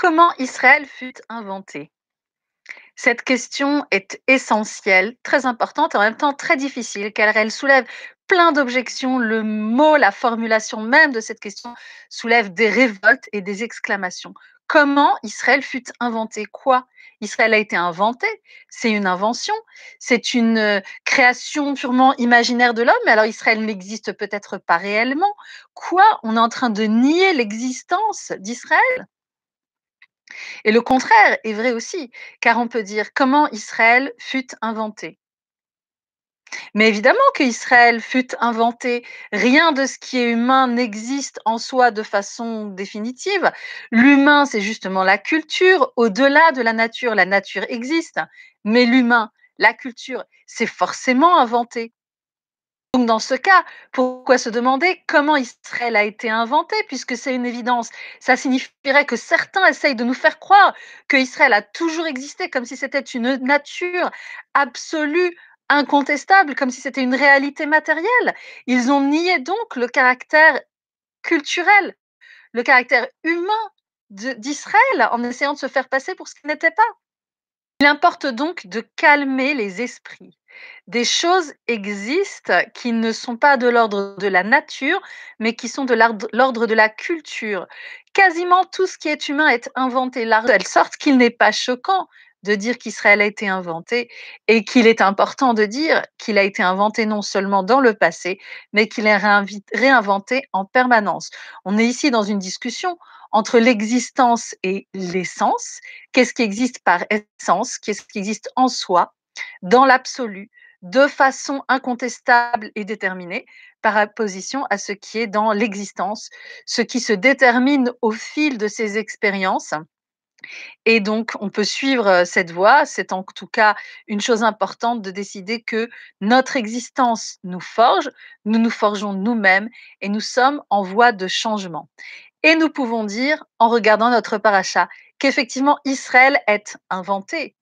Comment Israël fut inventé Cette question est essentielle, très importante et en même temps très difficile, car elle soulève plein d'objections. Le mot, la formulation même de cette question soulève des révoltes et des exclamations. Comment Israël fut inventé Quoi Israël a été inventé, c'est une invention, c'est une euh, création purement imaginaire de l'homme, mais alors Israël n'existe peut-être pas réellement. Quoi On est en train de nier l'existence d'Israël et le contraire est vrai aussi, car on peut dire comment Israël fut inventé. Mais évidemment que Israël fut inventé, rien de ce qui est humain n'existe en soi de façon définitive. L'humain, c'est justement la culture, au-delà de la nature, la nature existe, mais l'humain, la culture, c'est forcément inventé. Donc dans ce cas, pourquoi se demander comment Israël a été inventé, puisque c'est une évidence Ça signifierait que certains essayent de nous faire croire que Israël a toujours existé, comme si c'était une nature absolue incontestable, comme si c'était une réalité matérielle. Ils ont nié donc le caractère culturel, le caractère humain d'Israël en essayant de se faire passer pour ce qu'il n'était pas. Il importe donc de calmer les esprits des choses existent qui ne sont pas de l'ordre de la nature, mais qui sont de l'ordre de la culture. Quasiment tout ce qui est humain est inventé là, de telle sorte qu'il n'est pas choquant de dire qu'Israël a été inventé et qu'il est important de dire qu'il a été inventé non seulement dans le passé, mais qu'il est réinventé en permanence. On est ici dans une discussion entre l'existence et l'essence. Qu'est-ce qui existe par essence Qu'est-ce qui existe en soi dans l'absolu, de façon incontestable et déterminée, par opposition à ce qui est dans l'existence, ce qui se détermine au fil de ces expériences. Et donc, on peut suivre euh, cette voie. C'est en tout cas une chose importante de décider que notre existence nous forge, nous nous forgeons nous-mêmes et nous sommes en voie de changement. Et nous pouvons dire, en regardant notre paracha, qu'effectivement Israël est inventé,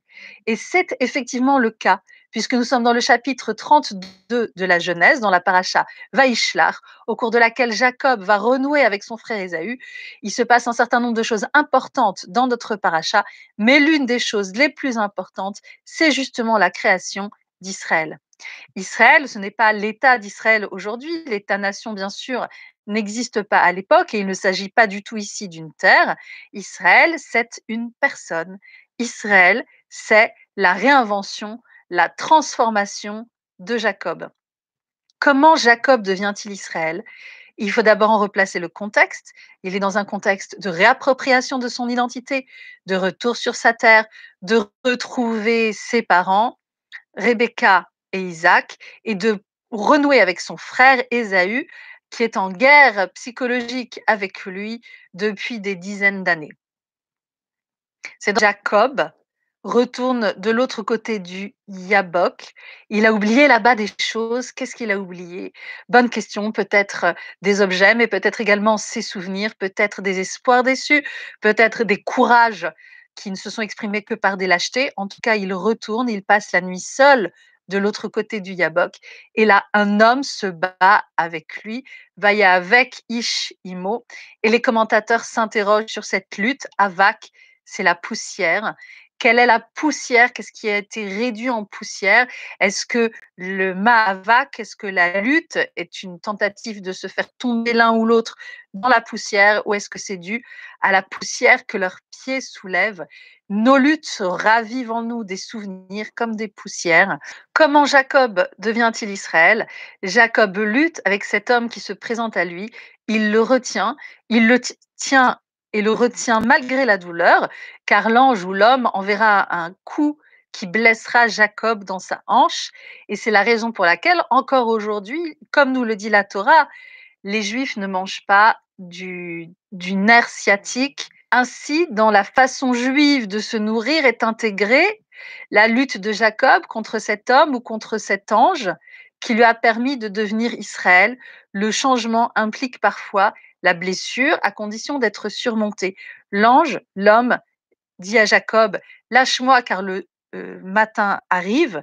et c'est effectivement le cas, puisque nous sommes dans le chapitre 32 de la Genèse, dans la paracha Vaishlar, au cours de laquelle Jacob va renouer avec son frère Esaü. Il se passe un certain nombre de choses importantes dans notre paracha, mais l'une des choses les plus importantes, c'est justement la création d'Israël. Israël, ce n'est pas l'État d'Israël aujourd'hui, l'État-nation bien sûr n'existe pas à l'époque et il ne s'agit pas du tout ici d'une terre. Israël, c'est une personne. Israël, c'est la réinvention, la transformation de Jacob. Comment Jacob devient-il Israël Il faut d'abord en replacer le contexte. Il est dans un contexte de réappropriation de son identité, de retour sur sa terre, de retrouver ses parents, Rebecca et Isaac, et de renouer avec son frère Ésaü, qui est en guerre psychologique avec lui depuis des dizaines d'années. C'est Jacob retourne de l'autre côté du Yabok. Il a oublié là-bas des choses. Qu'est-ce qu'il a oublié Bonne question. Peut-être euh, des objets, mais peut-être également ses souvenirs, peut-être des espoirs déçus, peut-être des courages qui ne se sont exprimés que par des lâchetés. En tout cas, il retourne, il passe la nuit seul de l'autre côté du Yabok. Et là, un homme se bat avec lui, va-y avec Ish Imo. Et les commentateurs s'interrogent sur cette lutte. Avak, c'est la poussière quelle est la poussière, qu'est-ce qui a été réduit en poussière. Est-ce que le Mahavak, est-ce que la lutte est une tentative de se faire tomber l'un ou l'autre dans la poussière ou est-ce que c'est dû à la poussière que leurs pieds soulèvent Nos luttes ravivent en nous des souvenirs comme des poussières. Comment Jacob devient-il Israël Jacob lutte avec cet homme qui se présente à lui, il le retient, il le tient et le retient malgré la douleur, car l'ange ou l'homme enverra un coup qui blessera Jacob dans sa hanche. Et c'est la raison pour laquelle, encore aujourd'hui, comme nous le dit la Torah, les Juifs ne mangent pas du, nerf sciatique. Ainsi, dans la façon juive de se nourrir est intégrée la lutte de Jacob contre cet homme ou contre cet ange qui lui a permis de devenir Israël. Le changement implique parfois la blessure à condition d'être surmontée. L'ange, l'homme, dit à Jacob, lâche-moi car le euh, matin arrive.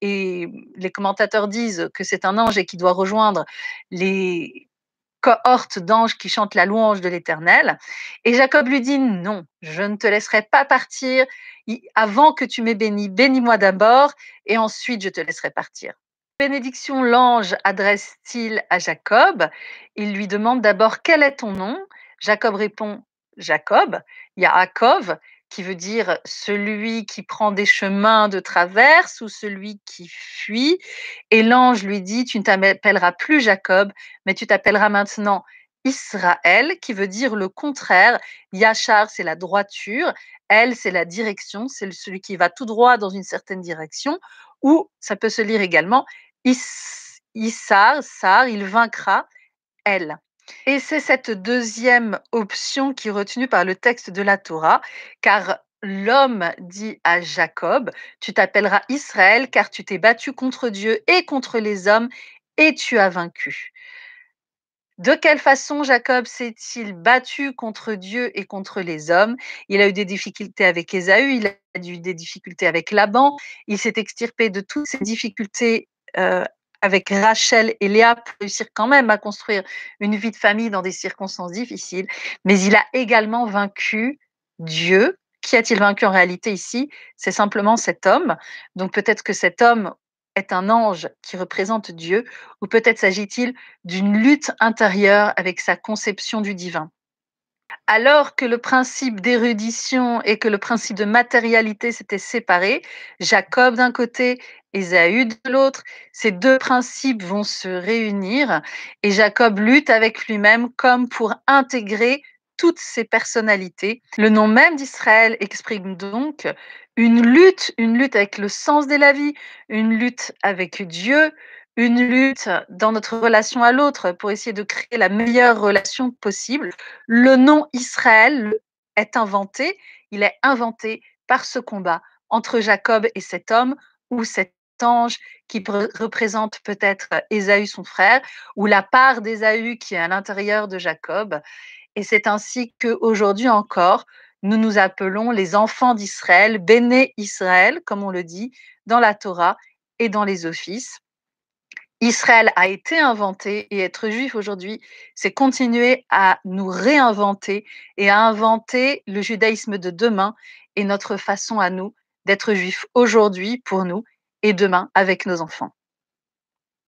Et les commentateurs disent que c'est un ange et qui doit rejoindre les cohortes d'anges qui chantent la louange de l'Éternel. Et Jacob lui dit, non, je ne te laisserai pas partir avant que tu m'aies béni. Bénis-moi d'abord et ensuite je te laisserai partir bénédiction l'ange adresse-t-il à Jacob Il lui demande d'abord quel est ton nom Jacob répond Jacob. Yaakov, qui veut dire celui qui prend des chemins de traverse ou celui qui fuit. Et l'ange lui dit, tu ne t'appelleras plus Jacob, mais tu t'appelleras maintenant Israël, qui veut dire le contraire. Yachar, c'est la droiture. Elle, c'est la direction, c'est celui qui va tout droit dans une certaine direction. Ou ça peut se lire également Issar, Sar, il vaincra, elle. Et c'est cette deuxième option qui est retenue par le texte de la Torah, car l'homme dit à Jacob, tu t'appelleras Israël, car tu t'es battu contre Dieu et contre les hommes, et tu as vaincu. De quelle façon Jacob s'est-il battu contre Dieu et contre les hommes Il a eu des difficultés avec Ésaü, il a eu des difficultés avec Laban, il s'est extirpé de toutes ces difficultés euh, avec Rachel et Léa pour réussir quand même à construire une vie de famille dans des circonstances difficiles. Mais il a également vaincu Dieu. Qui a-t-il vaincu en réalité ici C'est simplement cet homme. Donc peut-être que cet homme est un ange qui représente Dieu, ou peut-être s'agit-il d'une lutte intérieure avec sa conception du divin alors que le principe d'érudition et que le principe de matérialité s'étaient séparés, Jacob d'un côté, Ésaü de l'autre, ces deux principes vont se réunir et Jacob lutte avec lui-même comme pour intégrer toutes ses personnalités. Le nom même d'Israël exprime donc une lutte, une lutte avec le sens de la vie, une lutte avec Dieu, une lutte dans notre relation à l'autre pour essayer de créer la meilleure relation possible. Le nom Israël est inventé, il est inventé par ce combat entre Jacob et cet homme ou cet ange qui représente peut-être Ésaü son frère ou la part d'Ésaü qui est à l'intérieur de Jacob. Et c'est ainsi que aujourd'hui encore, nous nous appelons les enfants d'Israël, béné Israël, comme on le dit dans la Torah et dans les offices. Israël a été inventé et être juif aujourd'hui, c'est continuer à nous réinventer et à inventer le judaïsme de demain et notre façon à nous d'être juifs aujourd'hui pour nous et demain avec nos enfants.